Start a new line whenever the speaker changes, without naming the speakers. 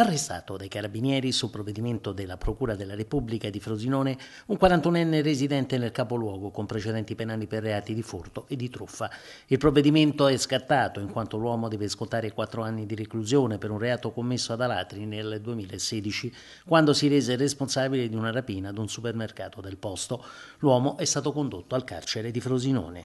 arrestato dai carabinieri su provvedimento della Procura della Repubblica di Frosinone, un 41enne residente nel capoluogo con precedenti penali per reati di furto e di truffa. Il provvedimento è scattato in quanto l'uomo deve scontare quattro anni di reclusione per un reato commesso ad Alatri nel 2016, quando si rese responsabile di una rapina ad un supermercato del posto. L'uomo è stato condotto al carcere di Frosinone.